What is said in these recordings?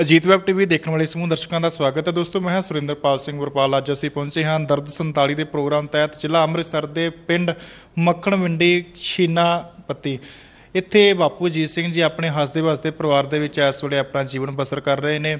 Ajit web TV ਦੇਖਣ ਵਾਲੇ ਸਮੂਹ ਦਰਸ਼ਕਾਂ ਦਾ ਸਵਾਗਤ ਹੈ ਦੋਸਤੋ ਮੈਂ ਹਾਂ ਸੁਰਿੰਦਰਪਾਲ ਸਿੰਘ ਵਰਪਾਲ ਅੱਜ ਅਸੀਂ ਪਹੁੰਚੇ ਹਾਂ ਦਰਦ 47 ਦੇ ਪ੍ਰੋਗਰਾਮ ਤਹਿਤ ਜ਼ਿਲ੍ਹਾ ਅੰਮ੍ਰਿਤਸਰ ਦੇ ਪਿੰਡ ਮੱਖਣਵਿੰਡੀ ਛੀਨਾ ਪੱਤੀ ਇੱਥੇ ਬਾਪੂ ਜੀਤ ਸਿੰਘ ਜੀ ਆਪਣੇ ਹੱਸਦੇ ਵਸਦੇ ਪਰਿਵਾਰ ਦੇ ਵਿੱਚ ਇਸ ਵੇਲੇ ਆਪਣਾ ਜੀਵਨ ਬਸਰ ਕਰ ਰਹੇ ਨੇ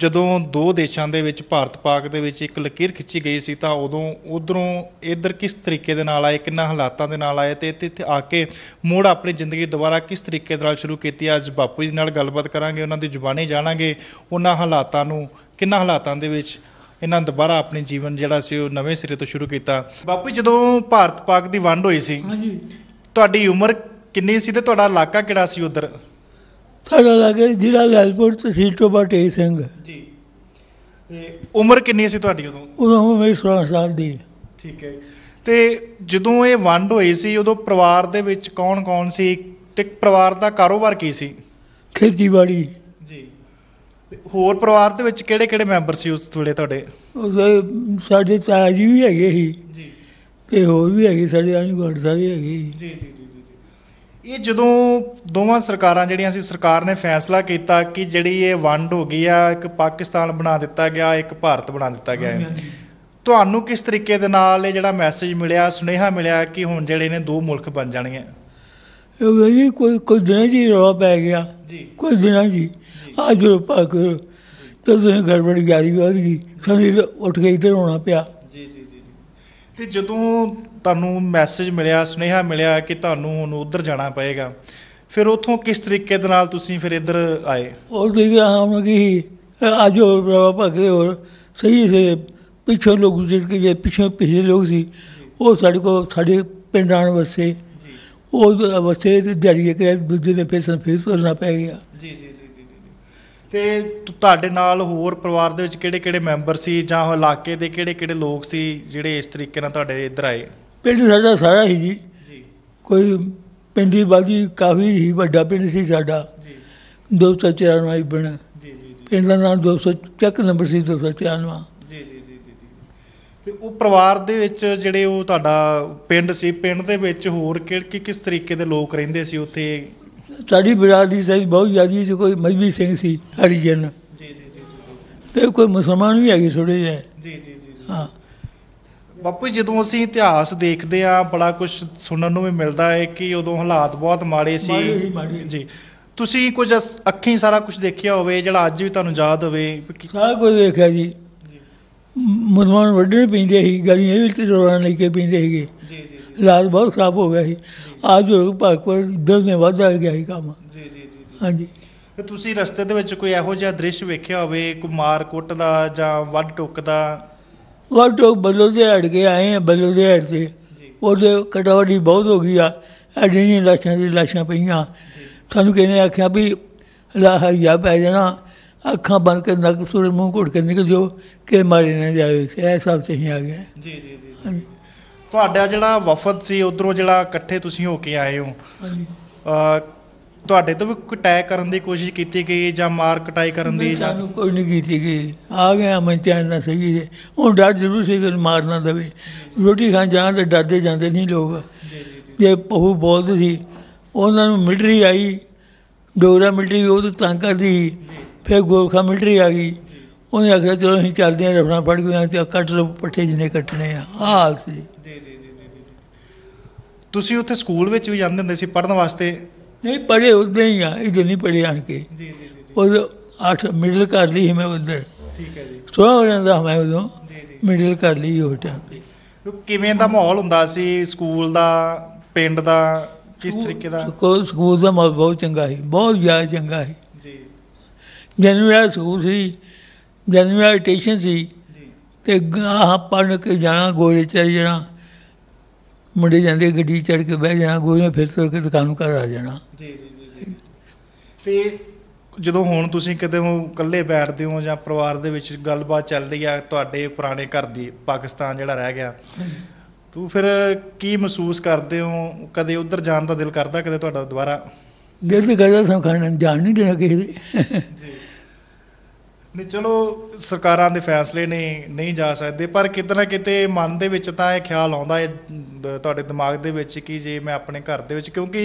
ਜਦੋਂ ਦੋ ਦੇਸ਼ਾਂ ਦੇ ਵਿੱਚ ਭਾਰਤ ਪਾਕ ਦੇ ਵਿੱਚ ਇੱਕ ਲਕੀਰ ਖਿੱਚੀ ਗਈ ਸੀ ਤਾਂ ਉਦੋਂ ਉਧਰੋਂ ਇੱਧਰ ਕਿਸ ਤਰੀਕੇ ਦੇ ਨਾਲ ਆਏ ਕਿੰਨਾ ਹਾਲਾਤਾਂ ਦੇ ਨਾਲ ਆਏ ਤੇ ਇੱਥੇ ਇੱਥੇ ਆ ਕੇ ਮੋੜ ਆਪਣੀ ਜ਼ਿੰਦਗੀ ਦੁਬਾਰਾ ਕਿਸ ਤਰੀਕੇ ਦੇ ਨਾਲ ਸ਼ੁਰੂ ਕੀਤੀ ਅੱਜ ਬਾਪੂ ਜੀ ਨਾਲ ਗੱਲਬਾਤ ਕਰਾਂਗੇ ਉਹਨਾਂ ਦੀ ਜ਼ੁਬਾਨੀ ਜਾਣਾਂਗੇ ਉਹਨਾਂ ਹਾਲਾਤਾਂ ਨੂੰ ਕਿੰਨਾ ਹਾਲਾਤਾਂ ਦੇ ਵਿੱਚ ਇਹਨਾਂ ਦੁਬਾਰਾ ਆਪਣੇ ਜੀਵਨ ਜਿਹੜਾ ਸੀ ਉਹ ਨਵੇਂ ਸਿਰੇ ਤੋਂ ਸ਼ੁਰੂ ਕੀਤਾ ਬਾਪੂ ਜਦੋਂ ਭਾਰਤ ਪਾਕ ਦੀ ਵੰਡ ਹੋਈ ਸੀ ਹਾਂਜੀ ਤੁਹਾਡੀ ਉਮਰ ਕਿੰਨੀ ਸੀ ਤੇ ਤੁਹਾਡਾ ਇਲਾਕਾ ਕਿਹੜਾ ਸੀ ਉਧਰ ਸਾਡਾ ਲੱਗੇ ਜ਼ਿਲ੍ਹਾ ਲੈਲਪੁਰ ਤਹਿਸੀਲ ਟੋਬਾ ਟੇ ਸਿੰਘ ਜੀ ਤੇ ਉਮਰ ਕਿੰਨੀ ਸੀ ਤੁਹਾਡੀ ਉਦੋਂ ਉਦੋਂ ਮੇਰੀ 16 ਸਾਲ ਦੀ ਠੀਕ ਹੈ ਤੇ ਜਦੋਂ ਇਹ ਵੰਡ ਹੋਈ ਸੀ ਉਦੋਂ ਪਰਿਵਾਰ ਦੇ ਵਿੱਚ ਕੌਣ-ਕੌਣ ਸੀ ਤੇ ਪਰਿਵਾਰ ਦਾ ਕਾਰੋਬਾਰ ਕੀ ਸੀ ਖੇਤੀਬਾੜੀ ਜੀ ਹੋਰ ਪਰਿਵਾਰ ਦੇ ਵਿੱਚ ਕਿਹੜੇ-ਕਿਹੜੇ ਮੈਂਬਰ ਸੀ ਉਸ ਵੇਲੇ ਤੁਹਾਡੇ ਸਾਡੇ ਤਾਜੀ ਜੀ ਵੀ ਹੈਗੇ ਸੀ ਜੀ ਤੇ ਹੋਰ ਵੀ ਹੈਗੇ ਸਾਡੇ ਆਣੀ ਗੁਆਂਢ ਸਾਰੇ ਹੈਗੇ ਜੀ ਜੀ ਜੀ ਇਹ ਜਦੋਂ ਦੋਵਾਂ ਸਰਕਾਰਾਂ ਜਿਹੜੀਆਂ ਸੀ ਸਰਕਾਰ ਨੇ ਫੈਸਲਾ ਕੀਤਾ ਕਿ ਜਿਹੜੀ ਇਹ ਵੰਡ ਹੋ ਗਈ ਆ ਇੱਕ ਪਾਕਿਸਤਾਨ ਬਣਾ ਦਿੱਤਾ ਗਿਆ ਇੱਕ ਭਾਰਤ ਬਣਾ ਦਿੱਤਾ ਗਿਆ ਤੁਹਾਨੂੰ ਕਿਸ ਤਰੀਕੇ ਦੇ ਨਾਲ ਇਹ ਜਿਹੜਾ ਮੈਸੇਜ ਮਿਲਿਆ ਸੁਨੇਹਾ ਮਿਲਿਆ ਕਿ ਹੁਣ ਜਿਹੜੇ ਨੇ ਦੋ ਮੁਲਕ ਬਣ ਜਾਣਗੇ ਇਹ ਵੀ ਕੋਈ ਕੋਈ ਦਿਨ ਜੀ ਰੋਪ ਪੈ ਗਿਆ ਜੀ ਕੋਈ ਦਿਨਾਂ ਜੀ ਅੱਜ ਰੋਪਾ ਤਦ ਤਦੋਂ ਗੜਬੜ ਗਈ ਵੱਧ ਗਈ ਫਿਰ ਉੱਠ ਕੇ ਇੱਧਰ ਹੋਣਾ ਪਿਆ ਤੇ ਜਦੋਂ ਤੁਹਾਨੂੰ ਮੈਸੇਜ ਮਿਲਿਆ ਸੁਨੇਹਾ ਮਿਲਿਆ ਕਿ ਤੁਹਾਨੂੰ ਹੁਣ ਉਧਰ ਜਾਣਾ ਪਏਗਾ ਫਿਰ ਉਥੋਂ ਕਿਸ ਤਰੀਕੇ ਦੇ ਨਾਲ ਤੁਸੀਂ ਫਿਰ ਇੱਧਰ ਆਏ और देखिए हम कि आज ਬਾਬਾ ਭਗਤ ਹੋਰ ਸਹੀ सही ਪਿੱਛੇ ਲੋਕ ਜਿਹੜੇ ਕਿ ਜੇ ਪਿੱਛੇ पीछे ਲੋਕ ਸੀ ਉਹ ਸਾਡੇ ਕੋ ਸਾਡੇ ਪਿੰਡਾਂ ਵਸੇ ਜੀ ਉਹ ਤੇ ਦਿਹਾੜੀ ਕਿ ਦੂਜੇ ਦੇ ਪੇਸਾਂ ਫੇਰ ਨਾ ਪੈ ਗਿਆ ਜੀ ਜੀ ਤੇ ਤੁਹਾਡੇ ਨਾਲ ਹੋਰ ਪਰਿਵਾਰ ਦੇ ਵਿੱਚ ਕਿਹੜੇ-ਕਿਹੜੇ ਮੈਂਬਰ ਸੀ ਜਾਂ ਉਹ ਇਲਾਕੇ ਦੇ ਕਿਹੜੇ-ਕਿਹੜੇ ਲੋਕ ਸੀ ਜਿਹੜੇ ਇਸ ਤਰੀਕੇ ਨਾਲ ਤੁਹਾਡੇ ਇੱਧਰ ਆਏ ਪਿੰਡ ਸਾਡਾ ਸਾਰਾ ਹੀ ਜੀ ਜੀ ਕੋਈ ਪਿੰਡੀ ਬਾਜੀ ਕਾਫੀ ਹੀ ਵੱਡਾ ਪਿੰਡ ਸੀ ਸਾਡਾ ਜੀ 294 ਪਿੰਡ ਜੀ ਜੀ ਪਿੰਡ ਦਾ ਨਾਮ 200 ਚੱਕ ਨੰਬਰ ਸੀ 294 ਜੀ ਜੀ ਜੀ ਜੀ ਤੇ ਉਹ ਪਰਿਵਾਰ ਦੇ ਵਿੱਚ ਜਿਹੜੇ ਉਹ ਤੁਹਾਡਾ ਪਿੰਡ ਸੀ ਪਿੰਡ ਦੇ ਵਿੱਚ ਹੋਰ ਕਿ ਕਿ- ਕਿਸ ਤਰੀਕੇ ਦੇ ਲੋਕ ਰਹਿੰਦੇ ਸੀ ਉੱਥੇ ਸਾਡੀ ਬਰਾਦਰੀ ਸਹੀ ਬਹੁਤ ਜ਼ਿਆਦੀ ਸੀ ਕੋਈ ਮਜਬੀ ਸਿੰਘ ਸੀ ਹਰੀਜਨ ਜੀ ਜੀ ਜੀ ਤੇ ਕੋਈ ਮੁਸਲਮਾਨ ਵੀ ਹੈਗੇ ਛੋੜੇ ਜੇ ਜੀ ਜੀ ਜੀ ਹਾਂ ਬਾਪੂ ਜਦੋਂ ਅਸੀਂ ਇਤਿਹਾਸ ਦੇਖਦੇ ਆ ਬੜਾ ਕੁਝ ਸੁਣਨ ਨੂੰ ਵੀ ਮਿਲਦਾ ਹੈ ਕਿ ਉਦੋਂ ਹਾਲਾਤ ਬਹੁਤ ਮਾੜੇ ਸੀ ਜੀ ਤੁਸੀਂ ਕੁਝ ਅੱਖੀਂ ਸਾਰਾ ਕੁਝ ਦੇਖਿਆ ਹੋਵੇ ਜਿਹੜਾ ਅੱਜ ਵੀ ਤੁਹਾਨੂੰ ਯਾਦ ਹੋਵੇ ਸਾਰਾ ਕੁਝ ਦੇਖਿਆ ਜੀ ਮੁਸਲਮਾਨ ਵੱਡੇ ਪਿੰਦੇ ਸੀ ਗਲੀਆਂ ਵਿੱਚ ਰੋਣ ਲੈ ਕੇ ਪੈਂਦੇ ਸੀਗੇ ਜੀ ਜੀ ਹਾਲਾਤ ਬਹੁਤ ਖਰਾਬ ਹੋ ਗਿਆ ਸੀ ਆਜ ਹੋ ਭਾਗਵਤ ਇਧਰ ਨੇ ਵਾਧਾ ਗਿਆ ਹੀ ਕੰਮ ਜੀ ਜੀ ਜੀ ਹਾਂਜੀ ਤੇ ਤੁਸੀਂ ਰਸਤੇ ਦੇ ਵਿੱਚ ਕੋਈ ਇਹੋ ਜਿਹਾ ਦ੍ਰਿਸ਼ ਵੇਖਿਆ ਹੋਵੇ ਕੋਈ ਮਾਰ ਕੁੱਟ ਦਾ ਜਾਂ ਵੱਡ ਟੁੱਕ ਦਾ ਵੱਡ ਟੁੱਕ ਬਲੋ ਦੇ ਹੜ ਕੇ ਆਏ ਆ ਬਲੋ ਦੇ ਹੜ ਤੇ ਉਹਦੇ ਕਟਵੜੀ ਬਹੁਤ ਹੋ ਗਈ ਆ ਨਹੀਂ ਲਾਸ਼ਾਂ ਦੀ ਲਾਸ਼ਾਂ ਪਈਆਂ ਤੁਹਾਨੂੰ ਕਹਿੰਦੇ ਆਖਿਆ ਵੀ ਲਾਹ ਯਾ ਪੈ ਜਾਣਾ ਅੱਖਾਂ ਬੰਦ ਕੇ ਨੱਕ ਸੁਰ ਮੂੰਹ ਘੁੱਟ ਕੇ ਨਿਕਲ ਜੋ ਕਿ ਮਾਰੇ ਨਾ ਜਾਵੇ ਇਹ ਸਭ ਹੀ ਆ ਗਿਆ ਜੀ ਜੀ ਜੀ ਤੁਹਾਡਾ ਜਿਹੜਾ ਵਫਦ ਸੀ ਉਧਰੋਂ ਜਿਹੜਾ ਇਕੱਠੇ ਤੁਸੀਂ ਹੋ ਕੇ ਆਏ ਹੋ ਹਾਂਜੀ ਤੁਹਾਡੇ ਤੋਂ ਵੀ ਕੋਈ ਅਟੈਕ ਕਰਨ ਦੀ ਕੋਸ਼ਿਸ਼ ਕੀਤੀ ਗਈ ਜਾਂ ਮਾਰ ਕਟਾਈ ਕਰਨ ਦੀ ਜਾਂ ਸਾਨੂੰ ਕੋਈ ਨਹੀਂ ਕੀਤੀ ਗਈ ਆ ਗਏ ਮੈਂ ਚੈਨ ਨਾ ਸਹੀ ਦੇ ਹੁਣ ਡਰ ਜ਼ਰੂਰ ਸੀ ਕਿ ਮਾਰ ਨਾ ਦੇਵੇ ਰੋਟੀ ਖਾਣ ਜਾਂ ਤੇ ਡਰਦੇ ਜਾਂਦੇ ਨਹੀਂ ਲੋਕ ਜੇ ਪਹੂ ਬਹੁਤ ਸੀ ਉਹਨਾਂ ਨੂੰ ਮਿਲਟਰੀ ਆਈ ਡੋਰਾ ਮਿਲਟਰੀ ਉਹ ਤੰਗ ਕਰਦੀ ਫਿਰ ਗੋਰਖਾ ਮਿਲਟਰੀ ਆ ਗਈ ਉਹਨੇ ਆਖਿਆ ਚਲੋ ਅਸੀਂ ਚੱਲਦੇ ਹਾਂ ਰਫਣਾ ਫੜ ਕੇ ਤੇ ਕੱਟ ਲੋ ਪੱਠੇ ਜਿੰਨੇ ਕੱਟਣੇ ਆ ਹਾਲ ਸੀ ਤੁਸੀਂ ਉੱਥੇ ਸਕੂਲ ਵਿੱਚ ਵੀ ਜਾਂਦੇ ਹੁੰਦੇ ਸੀ ਪੜਨ ਵਾਸਤੇ ਨਹੀਂ ਪੜ੍ਹੇ ਉਦੋਂ ਹੀ ਆ ਇਦੋਂ ਨਹੀਂ ਪੜੇ ਆਣ ਕੇ ਜੀ ਜੀ ਜੀ ਉਹ 8 ਮਿਡਲ ਕਰ ਲਈ ਸੀ ਮੈਂ ਉਦੋਂ ਠੀਕ ਹੈ ਜੀ ਸੋ ਹੋ ਜਾਂਦਾ ਮੈਂ ਉਦੋਂ ਮਿਡਲ ਕਰ ਲਈ ਉਹ ਟਾਈਮ ਤੇ ਕਿਵੇਂ ਦਾ ਮਾਹੌਲ ਹੁੰਦਾ ਸੀ ਸਕੂਲ ਦਾ ਪਿੰਡ ਦਾ ਕਿਸ ਤਰੀਕੇ ਦਾ ਸਕੂਲ ਦਾ ਮਾਹੌਲ ਬਹੁਤ ਚੰਗਾ ਸੀ ਬਹੁਤ ਜ਼ਿਆਦਾ ਚੰਗਾ ਸੀ ਜੀ ਜਨਮਿਆ ਸਕੂਲ ਸੀ ਜਨਮਿਆ ਟੇਸ਼ਨ ਸੀ ਤੇ ਗਾਹ ਪੜਨ ਕੇ ਜਾਣਾ ਗੋਲੇ ਚਲੇ ਜਾਣਾ ਮੁੰਡੇ ਜਾਂਦੇ ਗੱਡੀ ਚੜ ਕੇ ਬਹਿ ਜਾਣਾ ਗੋਲੀਆਂ ਫਿਰ ਤੁਰ ਕੇ ਦੁਕਾਨ ਘਰ ਆ ਜਾਣਾ ਜੀ ਜੀ ਜੀ ਤੇ ਜਦੋਂ ਹੁਣ ਤੁਸੀਂ ਕਿਤੇ ਹੋ ਇਕੱਲੇ ਬੈਠਦੇ ਹੋ ਜਾਂ ਪਰਿਵਾਰ ਦੇ ਵਿੱਚ ਗੱਲਬਾਤ ਚੱਲਦੀ ਆ ਤੁਹਾਡੇ ਪੁਰਾਣੇ ਘਰ ਦੀ ਪਾਕਿਸਤਾਨ ਜਿਹੜਾ ਰਹਿ ਗਿਆ ਤੂੰ ਫਿਰ ਕੀ ਮਹਿਸੂਸ ਕਰਦੇ ਹੋ ਕਦੇ ਉੱਧਰ ਜਾਣ ਦਾ ਦਿਲ ਕਰਦਾ ਕਦੇ ਤੁਹਾਡਾ ਦੁਬਾਰਾ ਦਿਲ ਤੇ ਕਰਦਾ ਸਭ ਜਾਣ ਨਹੀਂ ਦੇਣਾ ਕਿਸੇ ਦੇ ਨੇ ਚਲੋ ਸਰਕਾਰਾਂ ਦੇ ਫੈਸਲੇ ਨੇ ਨਹੀਂ ਜਾ ਸਕਦੇ ਪਰ ਕਿਤੇ ਨਾ ਕਿਤੇ ਮਨ ਦੇ ਵਿੱਚ ਤਾਂ ਇਹ ਖਿਆਲ ਆਉਂਦਾ ਹੈ ਤੁਹਾਡੇ ਦਿਮਾਗ ਦੇ ਵਿੱਚ ਕਿ ਜੇ ਮੈਂ ਆਪਣੇ ਘਰ ਦੇ ਵਿੱਚ ਕਿਉਂਕਿ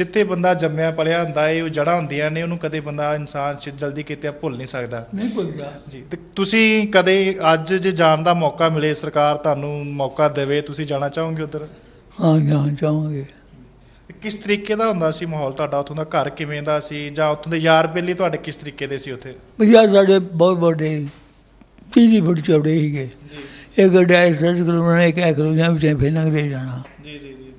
ਜਿੱਥੇ ਬੰਦਾ ਜੰਮਿਆ ਪਲਿਆ ਹੁੰਦਾ ਹੈ ਉਹ ਜੜਾਂ ਹੁੰਦੀਆਂ ਨੇ ਉਹਨੂੰ ਕਦੇ ਬੰਦਾ ਇਨਸਾਨ ਜਲਦੀ ਕਿਤੇ ਭੁੱਲ ਨਹੀਂ ਸਕਦਾ ਨਹੀਂ ਭੁੱਲਦਾ ਜੀ ਤੇ ਤੁਸੀਂ ਕਦੇ ਅੱਜ ਜੇ ਜਾਣ ਦਾ ਮੌਕਾ ਮਿਲੇ ਸਰਕਾਰ ਤੁਹਾਨੂੰ ਮੌਕਾ ਦੇਵੇ ਤੁਸੀਂ ਜਾਣਾ ਚਾਹੋਗੇ ਉਧਰ ਹਾਂ ਜਾਣਾ ਚਾਹਾਂਗੇ ਕਿਸ ਤਰੀਕੇ ਦਾ ਹੁੰਦਾ ਸੀ ਮਾਹੌਲ ਤੁਹਾਡਾ ਉਥੋਂ ਦਾ ਘਰ ਕਿਵੇਂ ਦਾ ਸੀ ਜਾਂ ਉਥੋਂ ਦੇ ਯਾਰ ਬੇਲੀ ਤੁਹਾਡੇ ਕਿਸ ਤਰੀਕੇ ਦੇ ਸੀ ਉਥੇ ਯਾਰ ਸਾਡੇ ਬਹੁਤ ਵੱਡੇ ਤੀਜੀ ਬੜੇ ਚੌੜੇ ਸੀਗੇ ਜੀ ਇੱਕ ਡੈਸ ਸੈਂਸ ਕਰੂਣਾ ਇੱਕ ਐਕਰੋਜਾਂ ਵਿੱਚ ਫੇਰ ਲੰਘਦੇ ਜਾਣਾ ਜੀ ਜੀ ਜੀ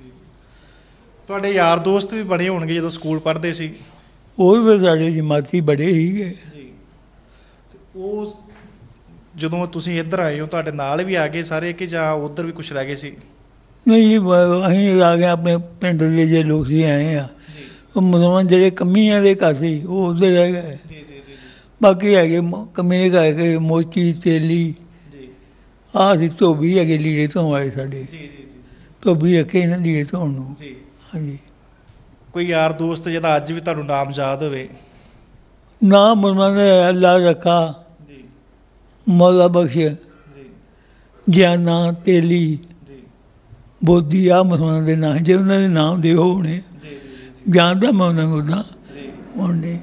ਤੁਹਾਡੇ ਯਾਰ ਦੋਸਤ ਵੀ ਬਣੇ ਹੋਣਗੇ ਜਦੋਂ ਸਕੂਲ ਪੜ੍ਹਦੇ ਸੀ ਉਹ ਵੀ ਸਾਡੇ ਜਮਾਤੀ ਬੜੇ ਸੀਗੇ ਜੀ ਉਹ ਜਦੋਂ ਤੁਸੀਂ ਇੱਧਰ ਆਏ ਹੋ ਤੁਹਾਡੇ ਨਾਲ ਵੀ ਆ ਗਏ ਸਾਰੇ ਕਿ ਜਾਂ ਉਧਰ ਵੀ ਕੁਝ ਰਹਿ ਗਏ ਸੀ ਨਹੀਂ ਅਸੀਂ ਆ ਗਏ ਆਪਣੇ ਪਿੰਡ ਦੇ ਜੇ ਲੋਕ ਸੀ ਆਏ ਆ ਉਹ ਮਜ਼ਮਨ ਜਿਹੜੇ ਕਮੀਆਂ ਦੇ ਘਰ ਸੀ ਉਹ ਉਧਰ ਰਹਿ ਗਏ ਜੀ ਜੀ ਜੀ ਬਾਕੀ ਹੈਗੇ ਮ- ਕਮੀ ਦੇ ਘਰ ਹੈਗੇ ਮੋਚੀ ਤੇਲੀ ਜੀ ਆਹ ਸੀ ਧੋਬੀ ਹੈਗੇ ਲੀੜੇ ਤੋਂ ਵਾਲੇ ਸਾਡੇ ਜੀ ਜੀ ਜੀ ਧੋਬੀ ਰੱਖੇ ਇਹਨਾਂ ਲੀੜੇ ਤੋਂ ਨੂੰ ਜੀ ਹਾਂਜੀ ਕੋਈ ਯਾਰ ਦੋਸਤ ਜਿਹਦਾ ਅੱਜ ਵੀ ਤੁਹਾਨੂੰ ਨਾਮ ਯਾਦ ਹੋਵੇ ਨਾਮ ਮੁਸਲਮਾਨ ਦੇ ਅੱਲਾ ਰੱਖਾ ਜੀ ਮੌਲਾ ਬਖਸ਼ ਜੀ ਗਿਆਨਾ ਤੇਲੀ ਬੋਧੀ ਆ ਮਸਮਾਨ ਦੇ ਨਾਂ ਜੇ ਉਹਨਾਂ ਦੇ ਨਾਮ ਦੇ ਹੋਣੇ ਗਿਆਨ ਦਾ ਉਹਨਾਂ ਨੂੰ ਦਾ ਉਹਨੇ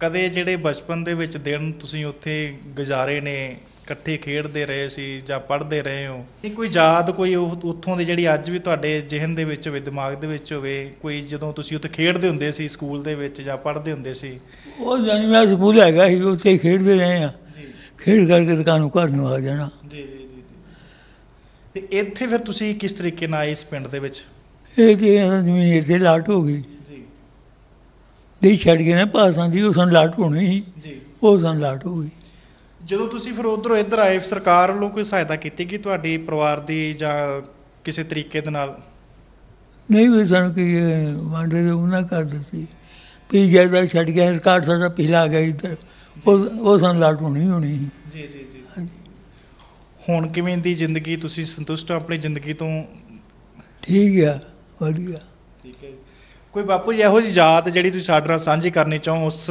ਕਦੇ ਜਿਹੜੇ ਬਚਪਨ ਦੇ ਵਿੱਚ ਦਿਨ ਤੁਸੀਂ ਉੱਥੇ ਗੁਜ਼ਾਰੇ ਨੇ ਇਕੱਠੇ ਖੇਡਦੇ ਰਹੇ ਸੀ ਜਾਂ ਪੜ੍ਹਦੇ ਰਹੇ ਹੋ ਇਹ ਕੋਈ ਯਾਦ ਕੋਈ ਉੱਥੋਂ ਦੀ ਜਿਹੜੀ ਅੱਜ ਵੀ ਤੁਹਾਡੇ ਜ਼ਿਹਨ ਦੇ ਵਿੱਚ ਹੋਵੇ ਦਿਮਾਗ ਦੇ ਵਿੱਚ ਹੋਵੇ ਕੋਈ ਜਦੋਂ ਤੁਸੀਂ ਉੱਥੇ ਖੇਡਦੇ ਹੁੰਦੇ ਸੀ ਸਕੂਲ ਦੇ ਵਿੱਚ ਜਾਂ ਪੜ੍ਹਦੇ ਹੁੰਦੇ ਸੀ ਉਹ ਜਾਨੀ ਮੈਂ ਸਕੂਲ ਹੈਗਾ ਸੀ ਉੱਥੇ ਖੇਡਦੇ ਰਹੇ ਆ ਖੇਡ ਕਰਕੇ ਦੁਕਾਨ ਨੂੰ ਘਰ ਨੂੰ ਆ ਜਾਣਾ ਜੀ ਜੀ ਤੇ ਇੱਥੇ ਫਿਰ ਤੁਸੀਂ ਕਿਸ ਤਰੀਕੇ ਨਾਲ ਇਸ ਪਿੰਡ ਦੇ ਵਿੱਚ ਇਹ ਜੀ ਇੱਥੇ ਲਾਟ ਹੋ ਗਈ ਜੀ ਨਹੀਂ ਛੱਡ ਗਏ ਨੇ ਪਾਸਾਂ ਦੀ ਉਸਨ ਲਾਟ ਹੋਣੀ ਜੀ ਉਸਨ ਲਾਟ ਹੋ ਗਈ ਜਦੋਂ ਤੁਸੀਂ ਫਿਰ ਉਧਰੋਂ ਇੱਧਰ ਆਏ ਸਰਕਾਰ ਵੱਲੋਂ ਕੋਈ ਸਹਾਇਤਾ ਕੀਤੀ ਕਿ ਤੁਹਾਡੇ ਪਰਿਵਾਰ ਦੀ ਜਾਂ ਕਿਸੇ ਤਰੀਕੇ ਦੇ ਨਾਲ ਨਹੀਂ ਵੀ ਸਾਨੂੰ ਕੀ ਵਾਂਡੇ ਦੇ ਉਹਨਾਂ ਕਰ ਦਿੱਤੀ ਵੀ ਜਾਇਦਾ ਛੱਡ ਗਿਆ ਰਿਕਾਰਡ ਸਾਡਾ ਪਹਿਲਾ ਆ ਗਿਆ ਇੱਧਰ ਉਹ ਉਹ ਸਾਨੂੰ ਲਾਟ ਹੋਣੀ ਹੋਣੀ ਜੀ ਜੀ ਹੁਣ ਕਿਵੇਂ ਦੀ ਜ਼ਿੰਦਗੀ ਤੁਸੀਂ ਸੰਤੁਸ਼ਟ ਹੋ ਆਪਣੀ ਜ਼ਿੰਦਗੀ ਤੋਂ ਠੀਕ ਆ ਵਧੀਆ ਠੀਕ ਹੈ ਕੋਈ ਬਾਪੂ ਜੀ ਇਹੋ ਜੀ ਯਾਦ ਜਿਹੜੀ ਤੁਸੀਂ ਸਾਡੇ ਨਾਲ ਸਾਂਝੀ ਕਰਨੀ ਚਾਹੋ ਉਸ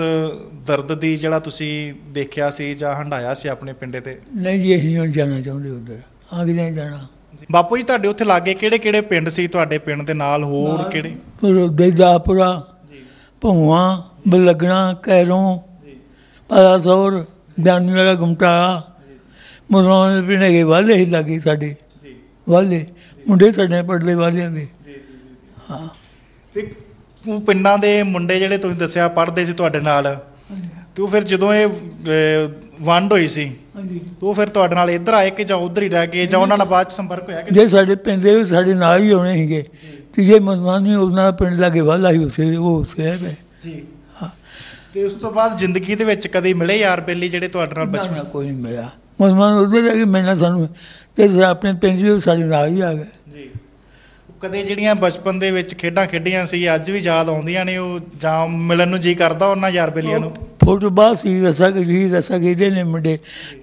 ਦਰਦ ਦੀ ਜਿਹੜਾ ਤੁਸੀਂ ਦੇਖਿਆ ਸੀ ਜਾਂ ਹੰਡਾਇਆ ਸੀ ਆਪਣੇ ਪਿੰਡੇ ਤੇ ਨਹੀਂ ਜੀ ਅਸੀਂ ਹੁਣ ਜਾਣਾ ਚਾਹੁੰਦੇ ਉੱਧਰ ਆਗੇ ਨਹੀਂ ਜਾਣਾ ਬਾਪੂ ਜੀ ਤੁਹਾਡੇ ਉੱਥੇ ਲਾਗੇ ਕਿਹੜੇ ਕਿਹੜੇ ਪਿੰਡ ਸੀ ਤੁਹਾਡੇ ਪਿੰਡ ਦੇ ਨਾਲ ਹੋਰ ਕਿਹੜੇ ਪਰ ਜੀ ਭੂਆ ਬਲਗਣਾ ਕੈਰੋਂ ਜੀ ਪਰਾਸੌਰ ਬਿਆਨੀ ਵਾਲਾ ਗੁਮਟਾਲਾ ਦੇ ਵੀ ਨੇਗੇ ਵਾਲੇ ਹੀ ਲੱਗੇ ਸਾਡੇ ਜੀ ਵਾਲੇ ਮੁੰਡੇ ਸਾਡੇ ਪੜਲੇ ਵਾਲਿਆਂ ਦੇ ਜੀ ਜੀ ਹਾਂ ਤੇ ਉਹ ਪਿੰਡਾਂ ਦੇ ਮੁੰਡੇ ਜਿਹੜੇ ਤੁਸੀਂ ਦੱਸਿਆ ਪੜਦੇ ਸੀ ਤੁਹਾਡੇ ਨਾਲ ਤੇ ਉਹ ਫਿਰ ਜਦੋਂ ਇਹ ਵੰਡ ਹੋਈ ਸੀ ਹਾਂਜੀ ਤੂੰ ਫਿਰ ਤੁਹਾਡੇ ਨਾਲ ਇੱਧਰ ਆਏ ਕਿ ਜਾਂ ਉੱਧਰ ਹੀ ਰਹਿ ਗਏ ਜਾਂ ਉਹਨਾਂ ਨਾਲ ਬਾਅਦ ਚ ਸੰਪਰਕ ਹੋਇਆ ਕਿ ਜੇ ਸਾਡੇ ਪਿੰਡ ਦੇ ਸਾਡੇ ਨਾਲ ਹੀ ਹੋਣੇ ਸੀਗੇ ਤੇ ਜੇ ਮੁਸਲਮਾਨ ਨਹੀਂ ਉਹਨਾਂ ਦਾ ਪਿੰਡ ਲਾਗੇ ਵਾਲਾ ਹੀ ਉਸੇ ਉਹ ਉਸੇ ਹੈ ਜੀ ਹਾਂ ਤੇ ਉਸ ਤੋਂ ਬਾਅਦ ਜ਼ਿੰਦਗੀ ਦੇ ਵਿੱਚ ਕਦੇ ਮਿਲੇ ਯਾਰ ਬੇਲੀ ਜਿਹੜੇ ਤੁਹਾਡੇ ਨਾਲ ਬਚਪਨ ਕੋਈ ਨਹੀਂ ਮਿਲਿਆ ਮੁਸਲਮਾਨ ਉੱਧਰ ਜਾ ਕੇ ਮਿਲਣਾ ਸਾਨੂੰ ਤੇ ਆਪਣੇ ਪਿੰਡ ਵੀ ਸਾਡੇ ਨਾਲ ਹੀ ਆ ਗਏ ਜੀ ਕਦੇ ਜਿਹੜੀਆਂ ਬਚਪਨ ਦੇ ਵਿੱਚ ਖੇਡਾਂ ਖੇਡੀਆਂ ਸੀ ਅੱਜ ਵੀ ਯਾਦ ਆਉਂਦੀਆਂ ਨੇ ਉਹ ਜਾਂ ਮਿਲਣ ਨੂੰ ਜੀ ਕਰਦਾ ਉਹਨਾਂ ਯਾਰ ਬੇਲੀਆਂ ਨੂੰ ਫੁੱਟਬਾਲ ਸੀ ਰਸਾ ਕਿ ਜੀ ਰਸਾ ਖੇਡੇ ਨੇ ਮੁੰਡੇ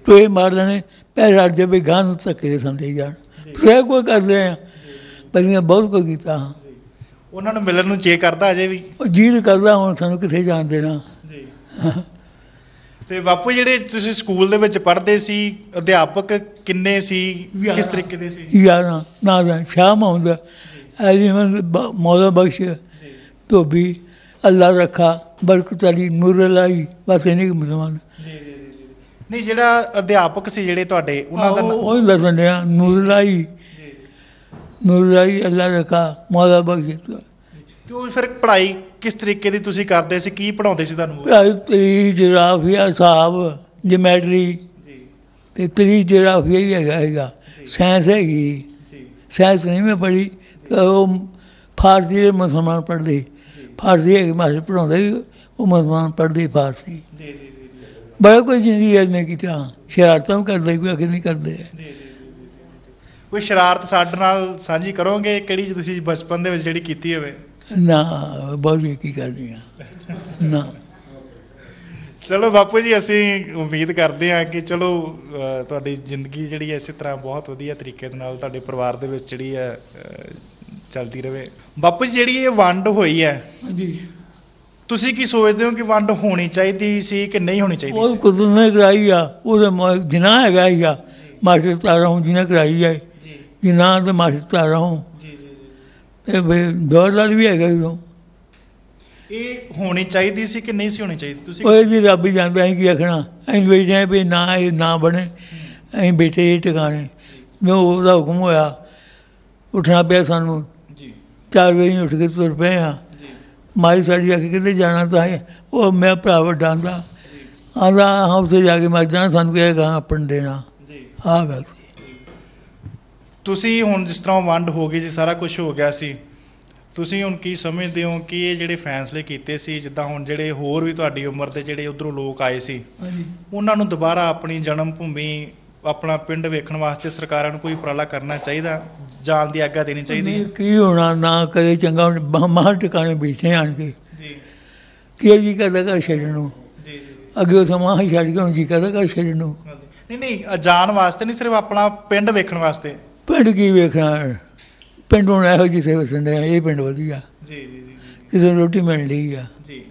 ਟੋਏ ਮਾਰ ਲੈਣੇ ਪੈਰ ਰਾਜ ਜੇ ਵੀ ਗਾਂ ਨੂੰ ਧੱਕੇ ਸੰਦੇ ਜਾਣ ਸੇ ਕੋਈ ਕਰਦੇ ਆ ਪਹਿਲੀਆਂ ਬਹੁਤ ਕੋ ਕੀਤਾ ਹਾਂ ਉਹਨਾਂ ਨੂੰ ਮਿਲਣ ਨੂੰ ਜੀ ਕਰਦਾ ਅਜੇ ਵੀ ਉਹ ਜੀਦ ਕਰਦਾ ਹੁਣ ਸਾਨੂੰ ਕਿੱਥੇ ਜਾਣ ਦੇਣਾ ਜੀ ਤੇ ਬਾਪੂ ਜਿਹੜੇ ਤੁਸੀਂ ਸਕੂਲ ਦੇ ਵਿੱਚ ਪੜ੍ਹਦੇ ਸੀ ਅਧਿਆਪਕ ਕਿੰਨੇ ਸੀ ਕਿਸ ਤਰੀਕੇ ਦੇ ਸੀ ਯਾਰ ਨਾ ਨਾ ਸ਼ਾਮ ਆਉਂਦਾ ਐਲੀ ਮੌਲਾ ਬਖਸ਼ ਤੋ ਵੀ ਅੱਲਾ ਰੱਖਾ ਬਰਕਤ ਅਲੀ ਨੂਰ ਅਲੀ ਬਸ ਇਹਨੇ ਕਿ ਮੁਸਲਮਾਨ ਜੀ ਜੀ ਜੀ ਨਹੀਂ ਜਿਹੜਾ ਅਧਿਆਪਕ ਸੀ ਜਿਹੜੇ ਤੁਹਾਡੇ ਉਹਨਾਂ ਦਾ ਉਹ ਹੀ ਦੱਸਣਿਆ ਨੂਰ ਅਲੀ ਨੂਰ ਅਲੀ ਅੱਲਾ ਰੱਖਾ ਮੌਲਾ ਬਖਸ਼ ਤੋ ਤੇ ਫਿਰ ਪੜ੍ਹਾਈ ਕਿਸ ਤਰੀਕੇ ਦੀ ਤੁਸੀਂ ਕਰਦੇ ਸੀ ਕੀ ਪੜਾਉਂਦੇ ਸੀ ਤੁਹਾਨੂੰ ਤਰੀ ਜਰਾਫੀਆ ਸਾਹਿਬ ਜਿਮੈਟਰੀ ਜੀ ਤੇ ਤਰੀ ਜਰਾਫੀਆ ਹੀ ਹੈਗਾ ਹੈਗਾ ਸਾਇੰਸ ਹੈਗੀ ਜੀ ਸਾਇੰਸ ਨਹੀਂ ਮੈਂ ਪੜ੍ਹੀ ਉਹ ਫਾਰਸੀ ਦੇ ਮੁਸਲਮਾਨ ਪੜ੍ਹਦੇ ਫਾਰਸੀ ਹੈਗੀ ਮਾਸਟਰ ਪੜਾਉਂਦੇ ਉਹ ਮਸਮਾਨ ਪੜ੍ਹਦੇ ਫਾਰਸੀ ਜੀ ਜੀ ਬੜਾ ਕੁਝ ਜ਼ਿੰਦਗੀ ਇਹਨੇ ਕੀਤਾ ਸ਼ਰਾਰਤਾਂ ਵੀ ਕਰਦੇ ਕੋਈ ਅਖੇ ਨਹੀਂ ਕਰਦੇ ਜੀ ਜੀ ਕੋਈ ਸ਼ਰਾਰਤ ਸਾਡੇ ਨਾਲ ਸਾਂਝੀ ਕਰੋਗੇ ਕਿਹੜੀ ਤੁਸੀਂ ਬਚਪਨ ਦੇ ਵਿੱਚ ਜਿਹੜੀ ਕੀਤੀ ਹੋਵੇ ਨਾ ਬਾਜੀ ਕੀ ਕਰਨੀ ਆ ਨਾ ਚਲੋ ਬਾਪੂ ਜੀ ਅਸੀਂ ਉਮੀਦ ਕਰਦੇ ਹਾਂ ਕਿ ਚਲੋ ਤੁਹਾਡੀ ਜ਼ਿੰਦਗੀ ਜਿਹੜੀ ਹੈ ਇਸੇ ਤਰ੍ਹਾਂ ਬਹੁਤ ਵਧੀਆ ਤਰੀਕੇ ਦੇ ਨਾਲ ਤੁਹਾਡੇ ਪਰਿਵਾਰ ਦੇ ਵਿੱਚ ਜਿਹੜੀ ਹੈ ਚਲਦੀ ਰਹੇ ਬਾਪੂ ਜੀ ਜਿਹੜੀ ਇਹ ਵੰਡ ਹੋਈ ਹੈ ਜੀ ਤੁਸੀਂ ਕੀ ਸੋਚਦੇ ਹੋ ਕਿ ਵੰਡ ਹੋਣੀ ਚਾਹੀਦੀ ਸੀ ਕਿ ਨਹੀਂ ਹੋਣੀ ਚਾਹੀਦੀ ਸੀ ਉਹ ਕੁਦਰਤ ਨੇ ਕਰਾਈ ਆ ਉਹਦੇ ਜਿਨਾ ਹੈਗਾ ਹੀ ਆ ਮਾਸਟਰ ਤਾਰਾ ਹੂੰ ਜਿਨੇ ਕਰਾਈ ਹੈ ਜੀ ਜਿਨਾ ਤੇ ਮਾਸਟਰ ਤਾਰਾ ਹੂੰ ਤੇ ਜਵਾਹਰਲਾਲ ਵੀ ਹੈਗਾ ਉਹ ਇਹ ਹੋਣੀ ਚਾਹੀਦੀ ਸੀ ਕਿ ਨਹੀਂ ਸੀ ਹੋਣੀ ਚਾਹੀਦੀ ਤੁਸੀਂ ਉਹ ਜੀ ਰੱਬ ਹੀ ਜਾਣਦਾ ਹੈ ਕੀ ਆਖਣਾ ਅਸੀਂ ਵੇਚਦੇ ਵੀ ਨਾ ਇਹ ਨਾ ਬਣੇ ਐਂ ਬੈਠੇ ਇਹ ਟਿਕਾਣੇ ਮੈਂ ਉਹਦਾ ਹੁਕਮ ਹੋਇਆ ਉੱਠਣਾ ਪਿਆ ਸਾਨੂੰ ਜੀ 4 ਵਜੇ ਉੱਠ ਕੇ ਤੁਰ ਪਏ ਆ ਮਾਈ ਸਾਡੀ ਅੱਖ ਕੇ ਕਿਤੇ ਜਾਣਾ ਤਾਂ ਹੈ ਉਹ ਮੈਂ ਭਰਾ ਵਡਾਂਦਾ ਆਂਦਾ ਹਾਂ ਉੱਥੇ ਜਾ ਕੇ ਮਰ ਜਾਣਾ ਸਾਨੂੰ ਕਿਹਾ ਕਹਾਂ ਆਪਣ ਦੇਣਾ ਜੀ ਆਹ ਗੱਲ ਤੁਸੀਂ ਹੁਣ ਜਿਸ ਤਰ੍ਹਾਂ ਵੰਡ ਹੋ ਗਈ ਸੀ ਸਾਰਾ ਕੁਝ ਹੋ ਗਿਆ ਸੀ ਤੁਸੀਂ ਹੁਣ ਕੀ ਸਮਝਦੇ ਹੋ ਕਿ ਇਹ ਜਿਹੜੇ ਫੈਸਲੇ ਕੀਤੇ ਸੀ ਜਿੱਦਾਂ ਹੁਣ ਜਿਹੜੇ ਹੋਰ ਵੀ ਤੁਹਾਡੀ ਉਮਰ ਦੇ ਜਿਹੜੇ ਉਧਰੋਂ ਲੋਕ ਆਏ ਸੀ ਉਹਨਾਂ ਨੂੰ ਦੁਬਾਰਾ ਆਪਣੀ ਜਨਮ ਭੂਮੀ ਆਪਣਾ ਪਿੰਡ ਵੇਖਣ ਵਾਸਤੇ ਸਰਕਾਰਾਂ ਨੂੰ ਕੋਈ ਉਪਰਾਲਾ ਕਰਨਾ ਚਾਹੀਦਾ ਜਾਣ ਦੀ ਆਗਿਆ ਦੇਣੀ ਚਾਹੀਦੀ ਹੈ ਕੀ ਹੋਣਾ ਨਾ ਕਰੇ ਚੰਗਾ ਮਾਂ ਟਿਕਾਣੇ ਬੈਠੇ ਆਣ ਕੇ ਜੀ ਕੀ ਜੀ ਕਰਦਾ ਕਰ ਛੱਡ ਨੂੰ ਜੀ ਜੀ ਅੱਗੇ ਉਹ ਸਮਾਂ ਹੀ ਛੱਡ ਕੇ ਉਹ ਜੀ ਕਰਦਾ ਕਰ ਛੱਡ ਨੂੰ ਨਹੀਂ ਨਹੀਂ ਜਾਣ ਵਾਸਤੇ ਨਹੀਂ ਸਿਰਫ ਆਪਣਾ ਪਿੰਡ ਵੇਖਣ ਵਾਸਤੇ ਪਿੰਡ ਕੀ ਵੇਖਣਾ ਪਿੰਡੋਂ ਹੁਣ ਇਹੋ ਜੀ ਸੇਵਾ ਸੰਦੇ ਇਹ ਪਿੰਡ ਵਧੀਆ ਜੀ ਜੀ ਜੀ ਕਿਸੇ ਨੂੰ ਰੋਟੀ ਮਿਲ ਲਈ ਆ ਜੀ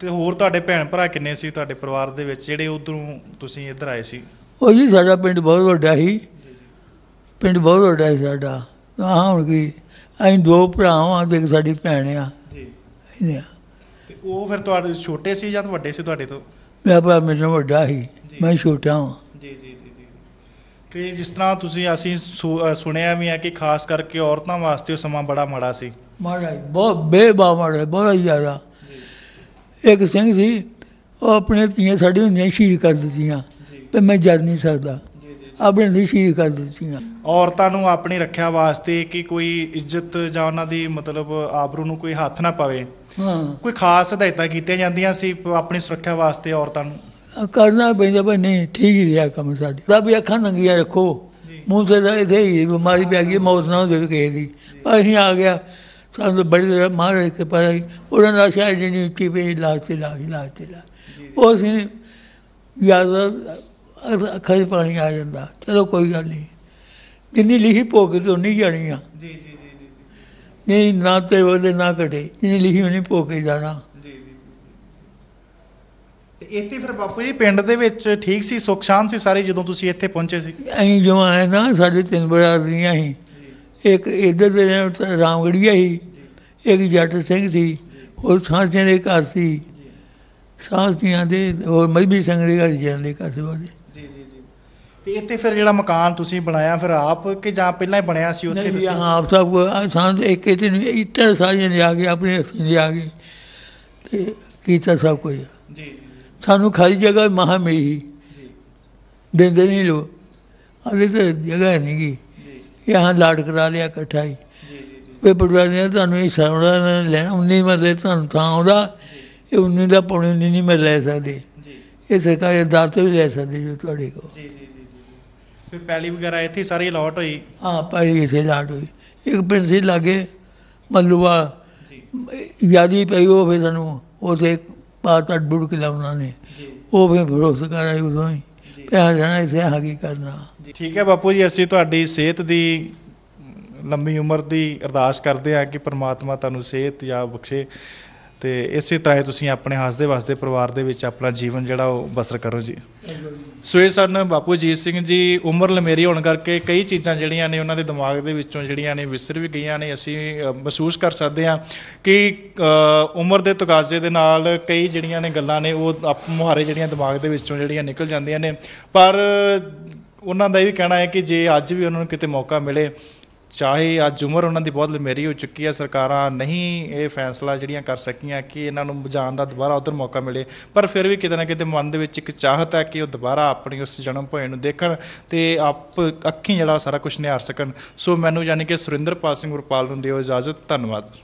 ਤੇ ਹੋਰ ਤੁਹਾਡੇ ਭੈਣ ਭਰਾ ਕਿੰਨੇ ਸੀ ਤੁਹਾਡੇ ਪਰਿਵਾਰ ਦੇ ਵਿੱਚ ਜਿਹੜੇ ਉਧਰੋਂ ਤੁਸੀਂ ਇੱਧਰ ਆਏ ਸੀ ਉਹ ਜੀ ਸਾਡਾ ਪਿੰਡ ਬਹੁਤ ਵੱਡਾ ਸੀ ਪਿੰਡ ਬਹੁਤ ਵੱਡਾ ਸੀ ਸਾਡਾ ਆਹ ਹੁਣ ਕੀ ਅਸੀਂ ਦੋ ਭਰਾ ਆ ਤੇ ਸਾਡੀ ਭੈਣ ਆ ਜੀ ਤੇ ਉਹ ਫਿਰ ਤੁਹਾਡੇ ਛੋਟੇ ਸੀ ਜਾਂ ਵੱਡੇ ਸੀ ਤੁਹਾਡੇ ਤੋਂ ਮੇਰਾ ਭਰਾ ਮੇਰੇ ਨਾਲ ਵੱਡਾ ਸੀ ਮੈਂ ਛੋਟਾ ਹਾਂ ਤੇ ਜਿਸ ਤਰ੍ਹਾਂ ਤੁਸੀਂ ਅਸੀਂ ਸੁਣਿਆ ਵੀ ਹੈ ਕਿ ਖਾਸ ਕਰਕੇ ਔਰਤਾਂ ਵਾਸਤੇ ਉਹ ਸਮਾਂ ਬੜਾ ਮਾੜਾ ਸੀ ਮਾੜਾ ਹੀ ਬਹੁਤ ਬੇਬਾ ਮਾੜਾ ਬਹੁਤ ਹੀ ਜ਼ਿਆਦਾ ਇੱਕ ਸਿੰਘ ਸੀ ਉਹ ਆਪਣੇ ਧੀਆਂ ਸਾਡੀ ਹੁੰਦੀਆਂ ਸ਼ੀਰ ਕਰ ਦਿੱਤੀਆਂ ਤੇ ਮੈਂ ਜਰ ਨਹੀਂ ਸਕਦਾ ਆਪਣੇ ਦੀ ਸ਼ੀਰ ਕਰ ਦਿੱਤੀਆਂ ਔਰਤਾਂ ਨੂੰ ਆਪਣੀ ਰੱਖਿਆ ਵਾਸਤੇ ਕਿ ਕੋਈ ਇੱਜ਼ਤ ਜਾਂ ਉਹਨਾਂ ਦੀ ਮਤਲਬ ਆਬਰੂ ਨੂੰ ਕੋਈ ਹੱਥ ਨਾ ਪਵੇ ਹਾਂ ਕੋਈ ਖਾਸ ਹਦਾਇਤਾਂ ਕੀਤੀਆਂ ਜਾਂਦੀਆਂ ਸੀ ਆਪਣੀ ਸੁਰੱਖਿਆ ਵਾਸਤੇ ਔਰਤਾਂ ਨੂੰ ਕਰਨਾ ਪੈਂਦਾ ਭਾਈ ਨਹੀਂ ਠੀਕ ਹੀ ਰਿਹਾ ਕੰਮ ਸਾਡੀ ਵੀ ਅੱਖਾਂ ਨੰਗੀਆਂ ਰੱਖੋ ਮੂੰਹ ਤੇ ਤਾਂ ਇੱਥੇ ਹੀ ਬਿਮਾਰੀ ਪੈ ਗਈ ਮੌਤ ਨਾ ਹੋਵੇ ਕਿਸੇ ਦੀ ਪਰ ਅਸੀਂ ਆ ਗਿਆ ਸਾਨੂੰ ਬੜੀ ਮਹਾਰਾਜ ਕੇ ਪਰ ਉਹਨਾਂ ਦਾ ਸ਼ਾਇਦ ਨਹੀਂ ਉੱਚੀ ਪਈ ਲਾਜ ਤੇ ਲਾਜ ਲਾਜ ਤੇ ਲਾ ਉਹ ਅਸੀਂ ਯਾਦ ਅੱਖਾਂ 'ਚ ਪਾਣੀ ਆ ਜਾਂਦਾ ਚਲੋ ਕੋਈ ਗੱਲ ਨਹੀਂ ਜਿੰਨੀ ਲਿਖੀ ਭੋਗ ਤੋਂ ਨਹੀਂ ਜਾਣੀ ਆ ਜੀ ਜੀ ਜੀ ਨਹੀਂ ਨਾ ਤੇ ਉਹਦੇ ਨਾ ਘਟੇ ਜਿੰਨੀ ਲਿਖੀ ਉਹਨੇ ਭੋਗ ਕੇ ਜਾਣਾ ਤੇ ਇੱਥੇ ਫਿਰ ਬਾਪੂ ਜੀ ਪਿੰਡ ਦੇ ਵਿੱਚ ਠੀਕ ਸੀ ਸੁੱਖ ਸ਼ਾਂਤ ਸੀ ਸਾਰੇ ਜਦੋਂ ਤੁਸੀਂ ਇੱਥੇ ਪਹੁੰਚੇ ਸੀ ਅਸੀਂ ਜੋ ਆਏ ਨਾ ਸਾਡੇ ਤਿੰਨ ਬਰਾਦਰੀਆਂ ਸੀ ਇੱਕ ਇੱਧਰ ਦੇ ਰਾਮਗੜੀਆ ਸੀ ਇੱਕ ਜੱਟ ਸਿੰਘ ਸੀ ਉਹ ਸਾਥੀਆਂ ਦੇ ਘਰ ਸੀ ਸਾਥੀਆਂ ਦੇ ਹੋਰ ਮਜਬੀ ਸਿੰਘ ਦੇ ਘਰ ਜਾਂਦੇ ਘਰ ਸੀ ਜੀ ਜੀ ਜੀ ਤੇ ਇੱਥੇ ਫਿਰ ਜਿਹੜਾ ਮਕਾਨ ਤੁਸੀਂ ਬਣਾਇਆ ਫਿਰ ਆਪ ਕਿ ਜਾਂ ਪਹਿਲਾਂ ਹੀ ਬਣਿਆ ਸੀ ਉੱਥੇ ਤੁਸੀਂ ਹਾਂ ਆਪ ਸਭ ਸਾਨੂੰ ਇੱਕ ਇੱਥੇ ਇੱਟਾਂ ਸਾਰੀਆਂ ਲਿਆ ਕੇ ਆਪਣੇ ਹੱਥੀਂ ਲਿਆ ਕੇ ਤੇ ਕੀਤਾ ਸਭ ਕੁਝ ਜੀ ਸਾਨੂੰ ਖਾਲੀ ਜਗ੍ਹਾ ਜੀ ਦਿੰਦੇ ਨਹੀਂ ਲੋ ਅਜੇ ਤੇ ਜਗ੍ਹਾ ਨਹੀਂ ਗਈ ਯਹਾਂ ਲਾੜ ਕਰਾ ਲਿਆ ਇਕੱਠਾ ਹੀ ਪੇਪਰ ਵਾਲਿਆਂ ਤੁਹਾਨੂੰ ਇਹ ਸਾਉਣਾ ਲੈਣਾ 19 ਮਰਦੇ ਤੁਹਾਨੂੰ ਤਾਂ ਆਉਂਦਾ ਇਹ 19 ਦਾ ਪੌਣੇ ਨਹੀਂ ਨਹੀਂ ਮੈਂ ਲੈ ਸਕਦੇ ਇਹ ਸਰਕਾਰੀ ਦਾਤ ਵੀ ਲੈ ਸਕਦੇ ਜੋ ਤੁਹਾਡੇ ਕੋ ਜੀ ਜੀ ਜੀ ਫਿਰ ਪਹਿਲੀ ਵਗੈਰਾ ਇੱਥੇ ਸਾਰੀ ਅਲਾਟ ਹੋਈ ਹਾਂ ਪਹਿਲੀ ਇੱਥੇ ਲਾੜ ਹੋਈ ਇੱਕ ਪਿੰਸੀ ਸੀ ਲਾਗੇ ਮੱਲੂਆ ਯਾਦੀ ਪਈ ਉਹ ਫਿਰ ਸਾਨੂੰ ਉਥੇ ਪਾਤਾ ਡੁੜ ਕੇ ਲਾਉਣਾ ਨੇ ਉਹ ਵੀ ਭਰੋਸਾ ਕਰਾਈ ਉਦੋਂ ਹੀ ਪਿਆ ਜਾਣਾ ਇਸੇ ਕੀ ਕਰਨਾ ਠੀਕ ਹੈ ਬਾਪੂ ਜੀ ਅਸੀਂ ਤੁਹਾਡੀ ਸਿਹਤ ਦੀ ਲੰਮੀ ਉਮਰ ਦੀ ਅਰਦਾਸ ਕਰਦੇ ਆ ਕਿ ਪ੍ਰਮਾਤਮਾ ਤੁਹਾਨੂੰ ਸਿਹਤ ਜਾਂ ਬਖਸ਼ੇ ਤੇ ਇਸੇ ਤਰ੍ਹਾਂ ਹੀ ਤੁਸੀਂ ਆਪਣੇ ਹੱਸਦੇ ਵਸਦੇ ਪਰਿਵਾਰ ਦੇ ਵਿੱਚ ਆਪਣਾ ਜੀਵਨ ਜਿਹੜਾ ਉਹ ਬਸਰ ਕਰੋ ਜੀ ਸੋ ਇਹ ਸਨ ਬਾਪੂ ਜੀ ਸਿੰਘ ਜੀ ਉਮਰ ਲਮੇਰੀ ਹੋਣ ਕਰਕੇ ਕਈ ਚੀਜ਼ਾਂ ਜਿਹੜੀਆਂ ਨੇ ਉਹਨਾਂ ਦੇ ਦਿਮਾਗ ਦੇ ਵਿੱਚੋਂ ਜਿਹੜੀਆਂ ਨੇ ਵਿਸਰ ਵੀ ਗਈਆਂ ਨੇ ਅਸੀਂ ਮਹਿਸੂਸ ਕਰ ਸਕਦੇ ਹਾਂ ਕਿ ਉਮਰ ਦੇ ਤਕਾਜ਼ੇ ਦੇ ਨਾਲ ਕਈ ਜਿਹੜੀਆਂ ਨੇ ਗੱਲਾਂ ਨੇ ਉਹ ਮੁਹਾਰੇ ਜਿਹੜੀਆਂ ਦਿਮਾਗ ਦੇ ਵਿੱਚੋਂ ਜਿਹੜੀਆਂ ਨਿਕਲ ਜਾਂਦੀਆਂ ਨੇ ਪਰ ਉਹਨਾਂ ਦਾ ਇਹ ਵੀ ਕਹਿਣਾ ਹੈ ਕਿ ਜੇ ਅੱਜ ਵੀ ਉਹਨਾਂ ਨੂੰ ਕਿਤੇ ਮੌਕਾ ਮਿਲੇ ਚਾਹੇ ਅੱਜ ਉਮਰ ਉਹਨਾਂ ਦੀ ਬਹੁਤ ਮੇਰੀ ਹੋ ਚੁੱਕੀ ਹੈ ਸਰਕਾਰਾਂ ਨਹੀਂ ਇਹ ਫੈਸਲਾ ਜਿਹੜੀਆਂ ਕਰ ਸਕੀਆਂ ਕਿ ਇਹਨਾਂ ਨੂੰ ਜਾਣ ਦਾ ਦੁਬਾਰਾ ਉਧਰ ਮੌਕਾ ਮਿਲੇ ਪਰ ਫਿਰ ਵੀ ਕਿਤੇ ਨਾ ਕਿਤੇ ਮਨ ਦੇ ਵਿੱਚ ਇੱਕ ਚਾਹਤ ਹੈ ਕਿ ਉਹ ਦੁਬਾਰਾ ਆਪਣੀ ਉਸ ਜਨਮ ਭੂਮੀ ਨੂੰ ਦੇਖਣ ਤੇ ਆਪ ਅੱਖੀਂ ਜਿਹੜਾ ਸਾਰਾ ਕੁਝ ਨਿਹਾਰ ਸਕਣ ਸੋ ਮੈਨੂੰ ਯਾਨੀ ਕਿ ਸੁਰਿੰਦਰਪਾਲ ਸਿੰਘ ਗੁਰਪਾਲ ਨੂੰ ਦਿਓ ਇਜਾਜ਼ਤ ਧੰਨਵਾਦ